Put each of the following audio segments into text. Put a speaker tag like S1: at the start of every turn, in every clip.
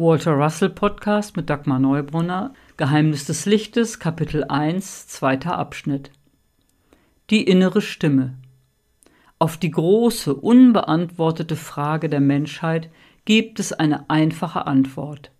S1: Walter Russell Podcast mit Dagmar Neubrunner, Geheimnis des Lichtes, Kapitel 1, zweiter Abschnitt. Die innere Stimme. Auf die große, unbeantwortete Frage der Menschheit gibt es eine einfache Antwort.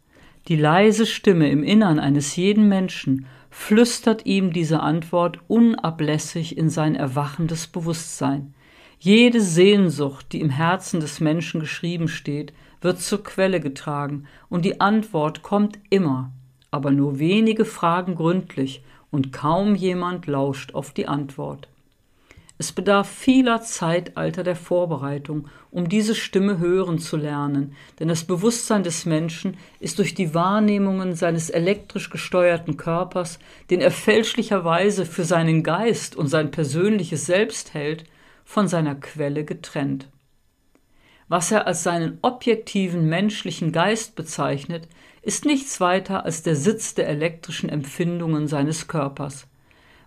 S1: Die leise Stimme im Innern eines jeden Menschen flüstert ihm diese Antwort unablässig in sein erwachendes Bewusstsein, jede Sehnsucht, die im Herzen des Menschen geschrieben steht, wird zur Quelle getragen und die Antwort kommt immer, aber nur wenige fragen gründlich und kaum jemand lauscht auf die Antwort. Es bedarf vieler Zeitalter der Vorbereitung, um diese Stimme hören zu lernen, denn das Bewusstsein des Menschen ist durch die Wahrnehmungen seines elektrisch gesteuerten Körpers, den er fälschlicherweise für seinen Geist und sein persönliches Selbst hält, von seiner Quelle getrennt. Was er als seinen objektiven menschlichen Geist bezeichnet, ist nichts weiter als der Sitz der elektrischen Empfindungen seines Körpers.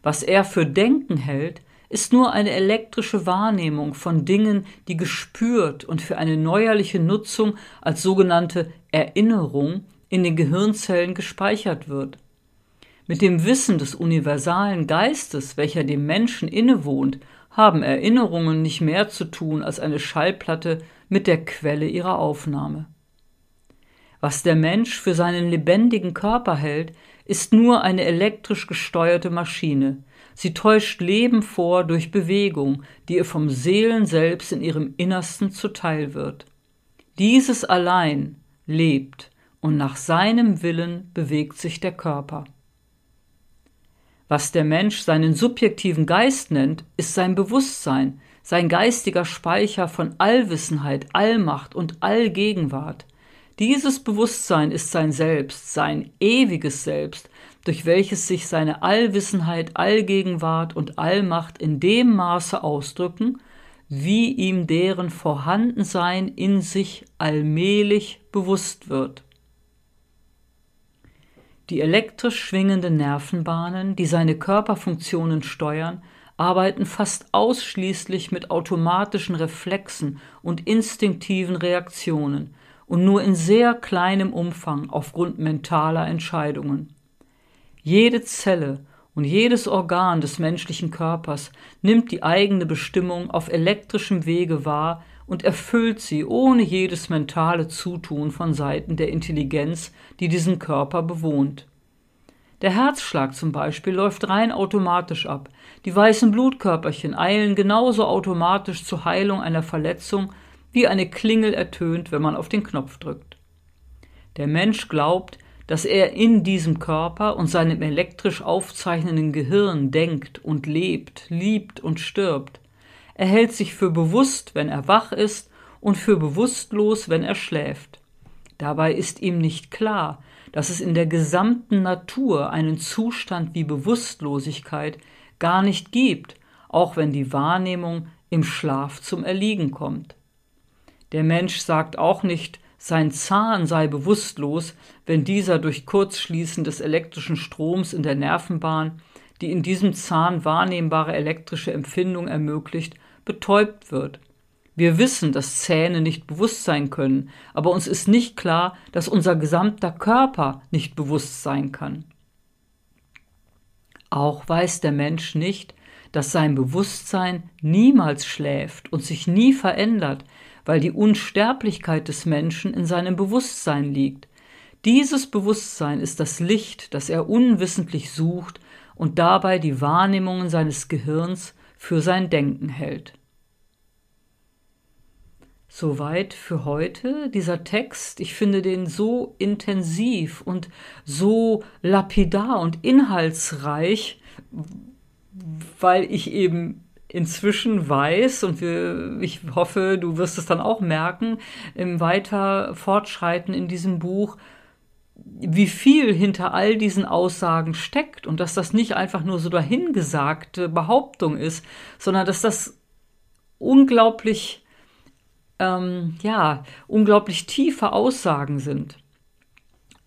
S1: Was er für Denken hält, ist nur eine elektrische Wahrnehmung von Dingen, die gespürt und für eine neuerliche Nutzung als sogenannte Erinnerung in den Gehirnzellen gespeichert wird. Mit dem Wissen des universalen Geistes, welcher dem Menschen innewohnt haben Erinnerungen nicht mehr zu tun als eine Schallplatte mit der Quelle ihrer Aufnahme. Was der Mensch für seinen lebendigen Körper hält, ist nur eine elektrisch gesteuerte Maschine. Sie täuscht Leben vor durch Bewegung, die ihr vom Seelen selbst in ihrem Innersten zuteil wird. Dieses allein lebt, und nach seinem Willen bewegt sich der Körper. Was der Mensch seinen subjektiven Geist nennt, ist sein Bewusstsein, sein geistiger Speicher von Allwissenheit, Allmacht und Allgegenwart. Dieses Bewusstsein ist sein Selbst, sein ewiges Selbst, durch welches sich seine Allwissenheit, Allgegenwart und Allmacht in dem Maße ausdrücken, wie ihm deren Vorhandensein in sich allmählich bewusst wird. Die elektrisch schwingenden Nervenbahnen, die seine Körperfunktionen steuern, arbeiten fast ausschließlich mit automatischen Reflexen und instinktiven Reaktionen und nur in sehr kleinem Umfang aufgrund mentaler Entscheidungen. Jede Zelle und jedes Organ des menschlichen Körpers nimmt die eigene Bestimmung auf elektrischem Wege wahr und erfüllt sie ohne jedes mentale Zutun von Seiten der Intelligenz, die diesen Körper bewohnt. Der Herzschlag zum Beispiel läuft rein automatisch ab. Die weißen Blutkörperchen eilen genauso automatisch zur Heilung einer Verletzung, wie eine Klingel ertönt, wenn man auf den Knopf drückt. Der Mensch glaubt, dass er in diesem Körper und seinem elektrisch aufzeichnenden Gehirn denkt und lebt, liebt und stirbt, er hält sich für bewusst, wenn er wach ist, und für bewusstlos, wenn er schläft. Dabei ist ihm nicht klar, dass es in der gesamten Natur einen Zustand wie Bewusstlosigkeit gar nicht gibt, auch wenn die Wahrnehmung im Schlaf zum Erliegen kommt. Der Mensch sagt auch nicht, sein Zahn sei bewusstlos, wenn dieser durch Kurzschließen des elektrischen Stroms in der Nervenbahn die in diesem Zahn wahrnehmbare elektrische Empfindung ermöglicht, betäubt wird. Wir wissen, dass Zähne nicht bewusst sein können, aber uns ist nicht klar, dass unser gesamter Körper nicht bewusst sein kann. Auch weiß der Mensch nicht, dass sein Bewusstsein niemals schläft und sich nie verändert, weil die Unsterblichkeit des Menschen in seinem Bewusstsein liegt. Dieses Bewusstsein ist das Licht, das er unwissentlich sucht und dabei die Wahrnehmungen seines Gehirns für sein Denken hält. Soweit für heute. Dieser Text, ich finde den so intensiv und so lapidar und inhaltsreich, weil ich eben inzwischen weiß und wir, ich hoffe, du wirst es dann auch merken, im weiter Fortschreiten in diesem Buch, wie viel hinter all diesen Aussagen steckt und dass das nicht einfach nur so dahingesagte Behauptung ist, sondern dass das unglaublich, ähm, ja, unglaublich tiefe Aussagen sind.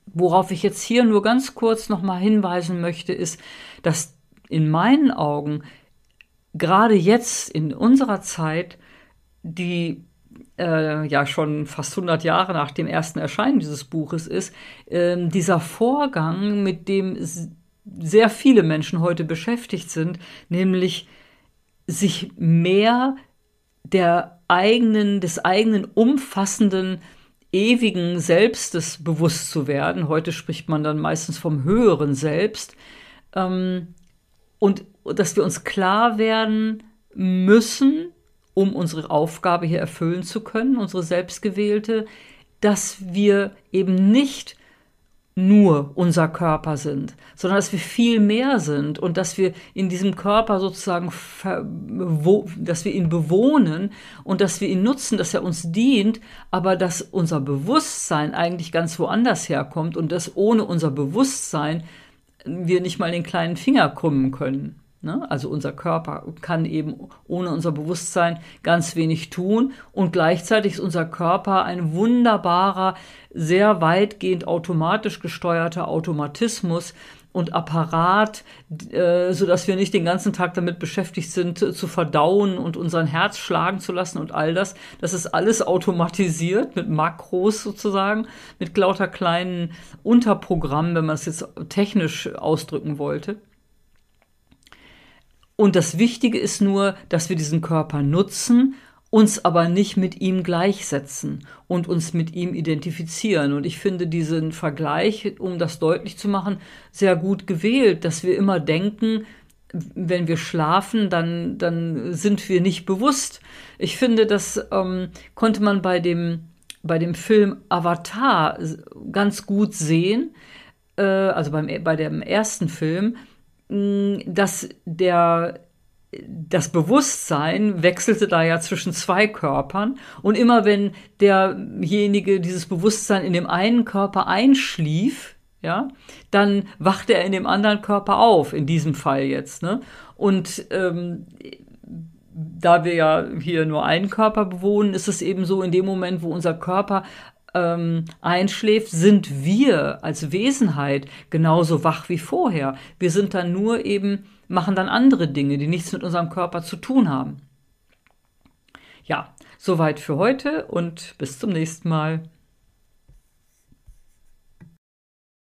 S1: Worauf ich jetzt hier nur ganz kurz nochmal hinweisen möchte, ist, dass in meinen Augen gerade jetzt in unserer Zeit die äh, ja schon fast 100 Jahre nach dem ersten Erscheinen dieses Buches ist, äh, dieser Vorgang, mit dem sehr viele Menschen heute beschäftigt sind, nämlich sich mehr der eigenen, des eigenen umfassenden ewigen Selbstes bewusst zu werden. Heute spricht man dann meistens vom höheren Selbst. Ähm, und dass wir uns klar werden müssen, um unsere Aufgabe hier erfüllen zu können, unsere selbstgewählte, dass wir eben nicht nur unser Körper sind, sondern dass wir viel mehr sind und dass wir in diesem Körper sozusagen, dass wir ihn bewohnen und dass wir ihn nutzen, dass er uns dient, aber dass unser Bewusstsein eigentlich ganz woanders herkommt und dass ohne unser Bewusstsein wir nicht mal den kleinen Finger krümmen können. Ne? Also unser Körper kann eben ohne unser Bewusstsein ganz wenig tun und gleichzeitig ist unser Körper ein wunderbarer, sehr weitgehend automatisch gesteuerter Automatismus, und Apparat, äh, so dass wir nicht den ganzen Tag damit beschäftigt sind, zu verdauen und unseren Herz schlagen zu lassen und all das. Das ist alles automatisiert mit Makros sozusagen, mit lauter kleinen Unterprogrammen, wenn man es jetzt technisch ausdrücken wollte. Und das Wichtige ist nur, dass wir diesen Körper nutzen, uns aber nicht mit ihm gleichsetzen und uns mit ihm identifizieren. Und ich finde diesen Vergleich, um das deutlich zu machen, sehr gut gewählt, dass wir immer denken, wenn wir schlafen, dann, dann sind wir nicht bewusst. Ich finde, das ähm, konnte man bei dem, bei dem Film Avatar ganz gut sehen, äh, also beim, bei dem ersten Film, Mm, dass der das Bewusstsein wechselte da ja zwischen zwei Körpern und immer wenn derjenige dieses Bewusstsein in dem einen Körper einschlief, ja, dann wachte er in dem anderen Körper auf, in diesem Fall jetzt. Ne? Und ähm, da wir ja hier nur einen Körper bewohnen, ist es eben so, in dem Moment, wo unser Körper ähm, einschläft, sind wir als Wesenheit genauso wach wie vorher. Wir sind dann nur eben, machen dann andere Dinge, die nichts mit unserem Körper zu tun haben. Ja, soweit für heute und bis zum nächsten Mal.